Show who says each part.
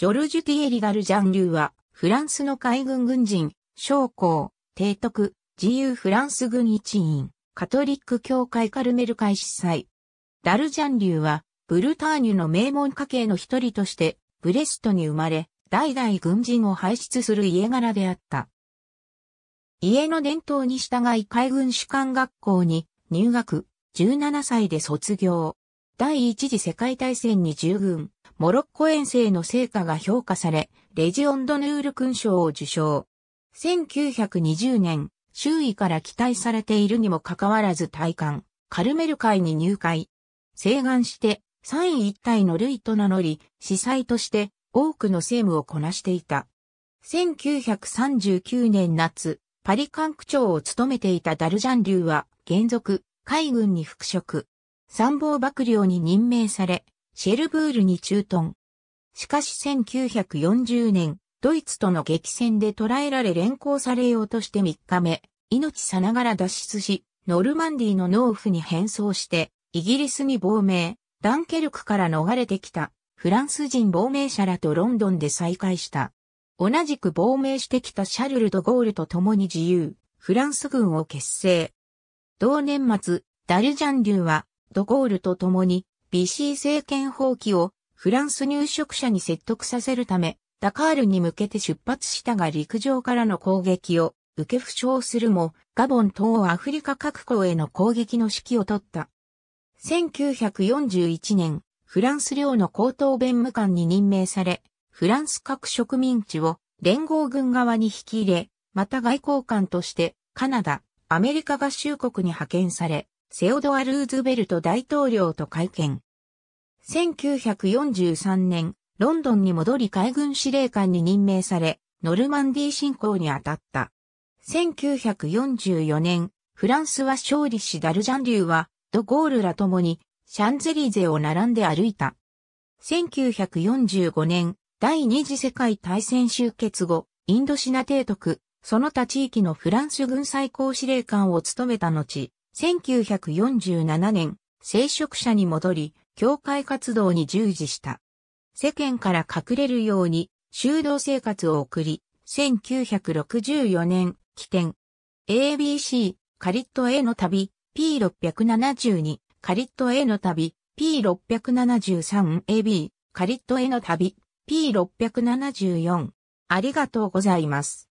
Speaker 1: ジョルジュ・ティエリ・ガルジャン・リューは、フランスの海軍軍人、将校、提督、自由フランス軍一員、カトリック教会カルメル会司祭。ダルジャン・リューは、ブルターニュの名門家系の一人として、ブレストに生まれ、代々軍人を輩出する家柄であった。家の伝統に従い海軍士官学校に入学、17歳で卒業。第一次世界大戦に従軍、モロッコ遠征の成果が評価され、レジオンドヌール勲章を受賞。1920年、周囲から期待されているにもかかわらず体感、カルメル会に入会。請願して、三位一体の類と名乗り、司祭として多くの政務をこなしていた。1939年夏、パリ管区長を務めていたダルジャン流は、原則、海軍に復職。参謀幕僚に任命され、シェルブールに駐屯。しかし1940年、ドイツとの激戦で捕らえられ連行されようとして3日目、命さながら脱出し、ノルマンディの農夫に変装して、イギリスに亡命、ダンケルクから逃れてきた、フランス人亡命者らとロンドンで再会した。同じく亡命してきたシャルル・ド・ゴールと共に自由、フランス軍を結成。同年末、ダルジャン流は、ドゴールと共に、ビシー政権放棄をフランス入植者に説得させるため、ダカールに向けて出発したが陸上からの攻撃を受け負傷するも、ガボン等アフリカ各港への攻撃の指揮を取った。1941年、フランス領の高等弁務官に任命され、フランス各植民地を連合軍側に引き入れ、また外交官としてカナダ、アメリカ合衆国に派遣され、セオドア・ルーズベルト大統領と会見。1943年、ロンドンに戻り海軍司令官に任命され、ノルマンディー侵攻に当たった。1944年、フランスは勝利しダルジャン流は、ドゴールら共に、シャンゼリゼを並んで歩いた。1945年、第二次世界大戦終結後、インドシナ提督、その他地域のフランス軍最高司令官を務めた後、1947年、聖職者に戻り、教会活動に従事した。世間から隠れるように、修道生活を送り、1964年、起点。ABC、カリット A の旅、P672、カリット A の旅、P673AB、カリット A の旅、P674。ありがとうございます。